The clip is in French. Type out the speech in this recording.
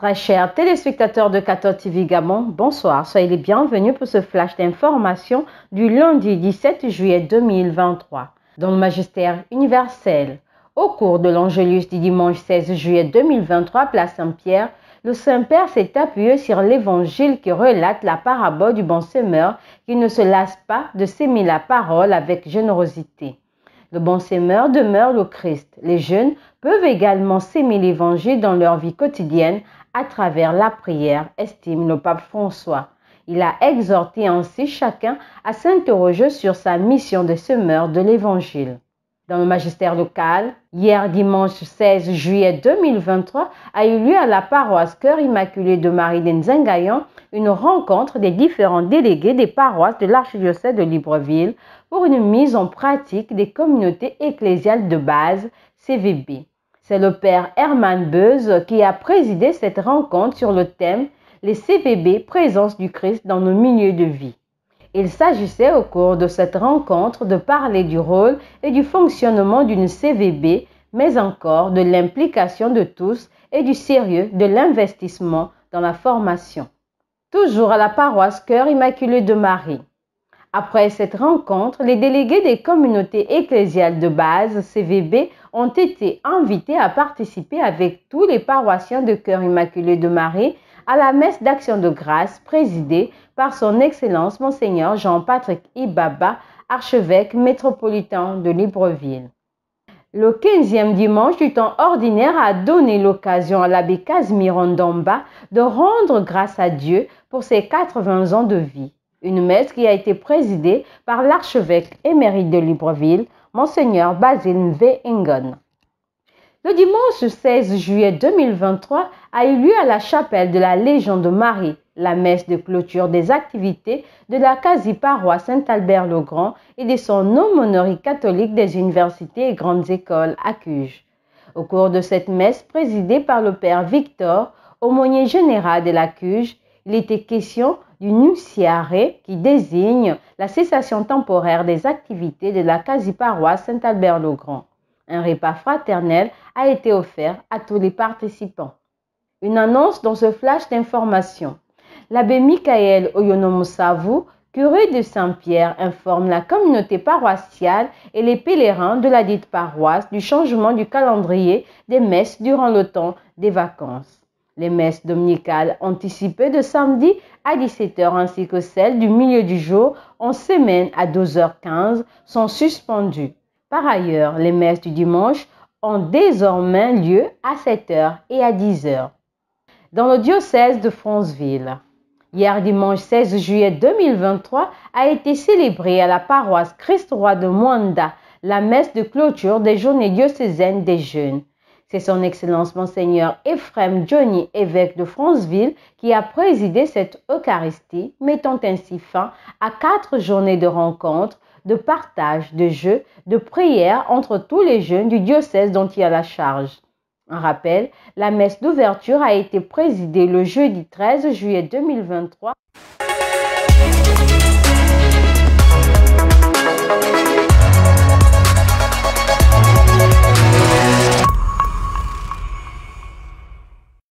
Très chers téléspectateurs de 14 TV Gabon, bonsoir. Soyez les bienvenus pour ce flash d'information du lundi 17 juillet 2023. Dans le magistère universel, au cours de l'Angélus du dimanche 16 juillet 2023, place Saint-Pierre, le Saint-Père s'est appuyé sur l'évangile qui relate la parabole du bon semeur qui ne se lasse pas de s'aimer la parole avec générosité. Le bon semeur demeure le Christ. Les jeunes peuvent également s'aimer l'Évangile dans leur vie quotidienne à travers la prière, estime le pape François. Il a exhorté ainsi chacun à s'interroger sur sa mission de semeur de l'Évangile. Dans le magistère local, hier dimanche 16 juillet 2023, a eu lieu à la paroisse Cœur Immaculé de Marie d'Enzengayon une rencontre des différents délégués des paroisses de l'archidiocèse de Libreville pour une mise en pratique des communautés ecclésiales de base, CVB. C'est le père Hermann Beuze qui a présidé cette rencontre sur le thème Les CVB, présence du Christ dans nos milieux de vie. Il s'agissait au cours de cette rencontre de parler du rôle et du fonctionnement d'une CVB, mais encore de l'implication de tous et du sérieux de l'investissement dans la formation. Toujours à la paroisse Cœur Immaculé de Marie. Après cette rencontre, les délégués des communautés ecclésiales de base, CVB, ont été invités à participer avec tous les paroissiens de Cœur Immaculé de Marie à la messe d'action de grâce présidée par son Excellence Monseigneur Jean-Patrick Ibaba, archevêque métropolitain de Libreville. Le 15e dimanche du temps ordinaire a donné l'occasion à l'abbé Casimiron Ndomba de rendre grâce à Dieu pour ses 80 ans de vie. Une messe qui a été présidée par l'archevêque émérite de Libreville, Monseigneur Basil V. Ingon. Le dimanche 16 juillet 2023 a eu lieu à la chapelle de la Légion de Marie la messe de clôture des activités de la quasi-paroisse Saint-Albert-le-Grand et de son honoré catholique des universités et grandes écoles à Cuge. Au cours de cette messe présidée par le Père Victor, aumônier général de la Cuge, il était question du nunciare qui désigne la cessation temporaire des activités de la quasi-paroisse Saint-Albert-le-Grand. Un repas fraternel a été offert à tous les participants. Une annonce dans ce flash d'information. L'abbé Michael Oyonomusavu, curé de Saint-Pierre, informe la communauté paroissiale et les pèlerins de la dite paroisse du changement du calendrier des messes durant le temps des vacances. Les messes dominicales anticipées de samedi à 17h ainsi que celles du milieu du jour en semaine à 12h15 sont suspendues. Par ailleurs, les messes du dimanche ont désormais lieu à 7h et à 10h. Dans le diocèse de Franceville, hier dimanche 16 juillet 2023 a été célébrée à la paroisse Christ-Roi de Mwanda la messe de clôture des journées diocésaines des jeunes. C'est son Excellence Monseigneur Ephraim Johnny, évêque de Franceville, qui a présidé cette Eucharistie, mettant ainsi fin à quatre journées de rencontres, de partage, de jeux, de prières entre tous les jeunes du diocèse dont il a la charge. Un rappel, la messe d'ouverture a été présidée le jeudi 13 juillet 2023.